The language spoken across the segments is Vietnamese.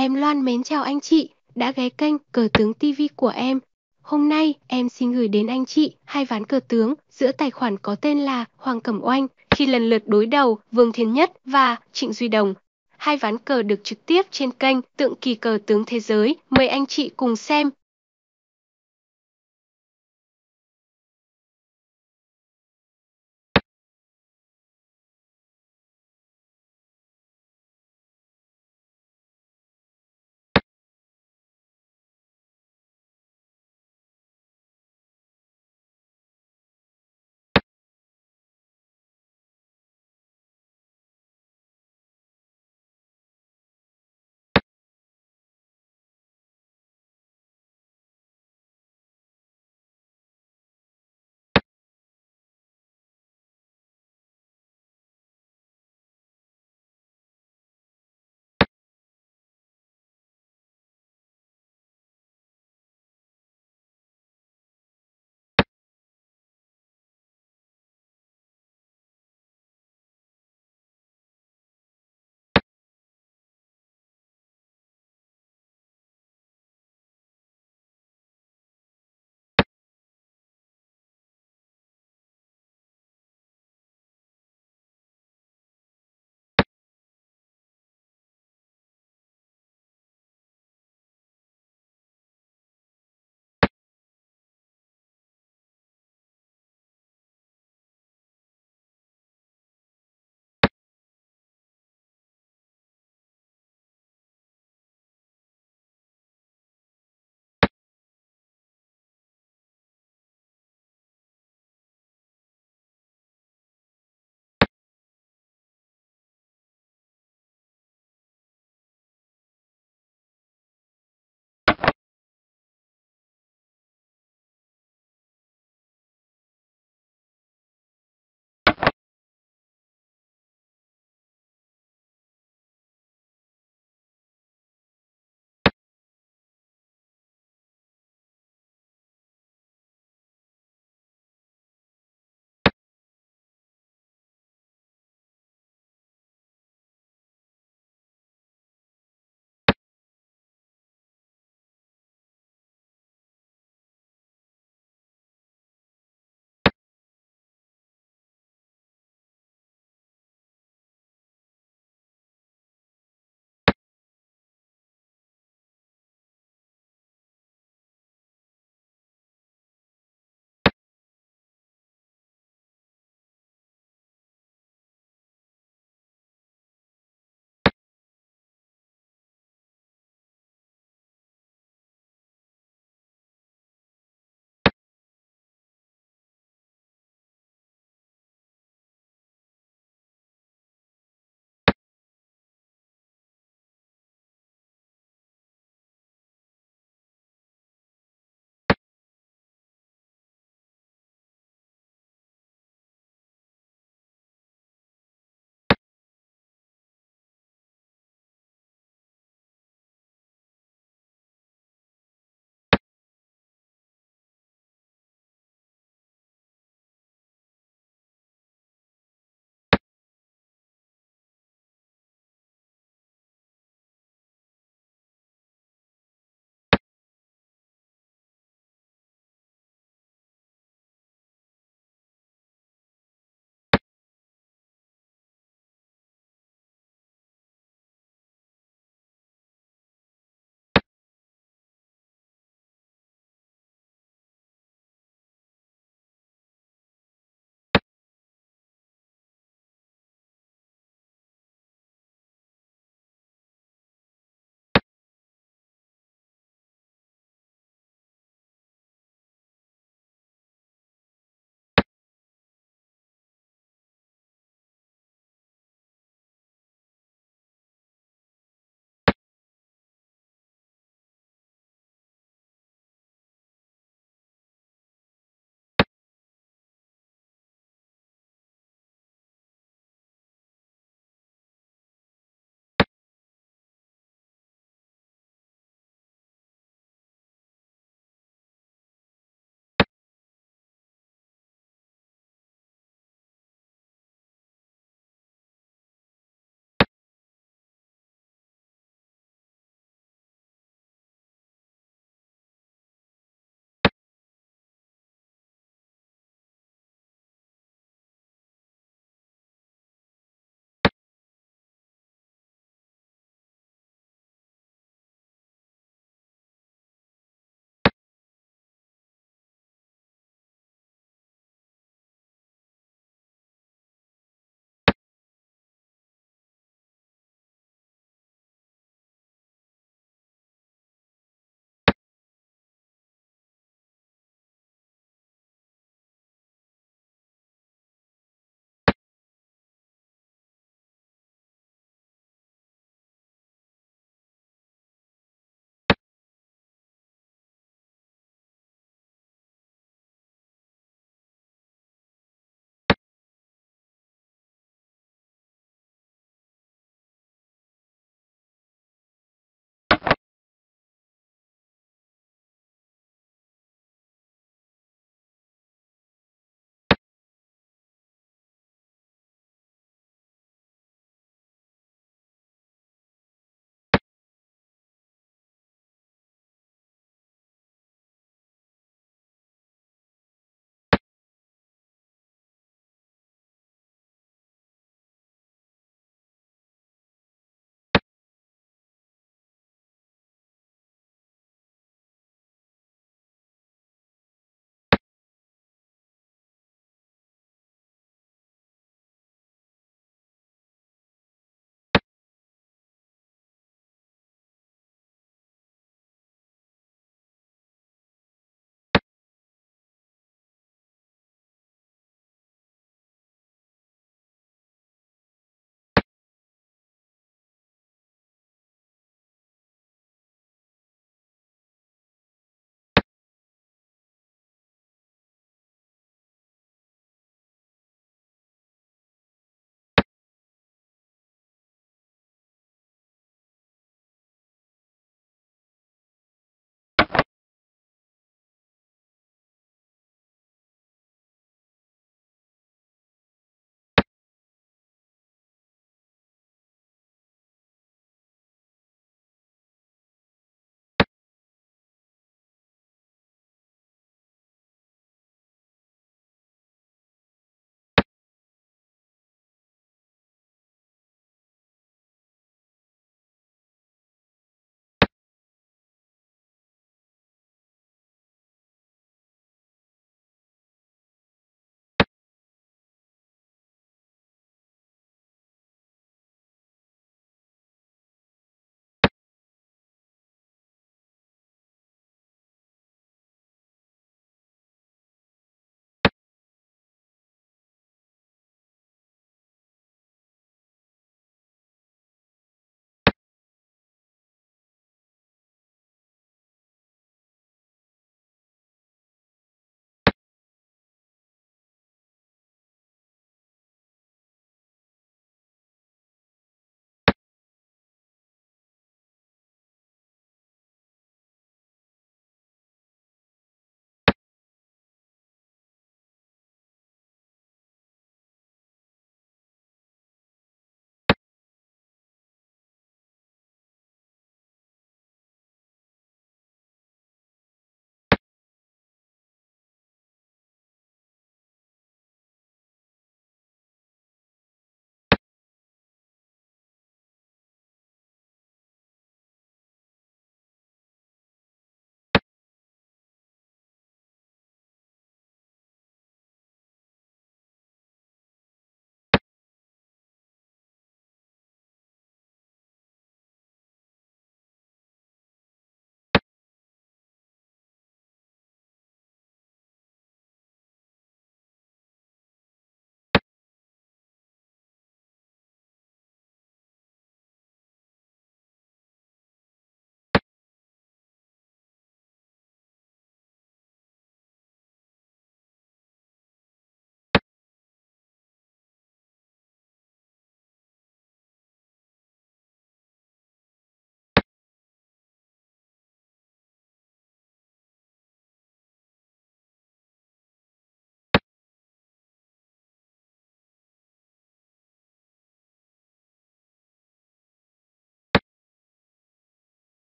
Em Loan mến chào anh chị, đã ghé kênh Cờ Tướng TV của em. Hôm nay, em xin gửi đến anh chị hai ván cờ tướng giữa tài khoản có tên là Hoàng Cẩm Oanh khi lần lượt đối đầu Vương Thiên Nhất và Trịnh Duy Đồng. Hai ván cờ được trực tiếp trên kênh Tượng Kỳ Cờ Tướng Thế Giới. Mời anh chị cùng xem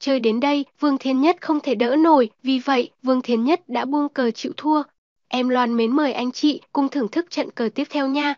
Chơi đến đây, Vương Thiên Nhất không thể đỡ nổi, vì vậy, Vương Thiên Nhất đã buông cờ chịu thua. Em Loan mến mời anh chị cùng thưởng thức trận cờ tiếp theo nha.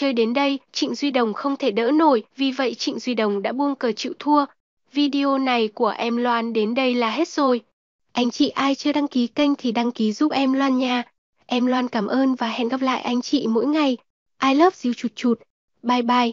Chơi đến đây, Trịnh Duy Đồng không thể đỡ nổi, vì vậy Trịnh Duy Đồng đã buông cờ chịu thua. Video này của em Loan đến đây là hết rồi. Anh chị ai chưa đăng ký kênh thì đăng ký giúp em Loan nha. Em Loan cảm ơn và hẹn gặp lại anh chị mỗi ngày. I love you chụt chụt. Bye bye.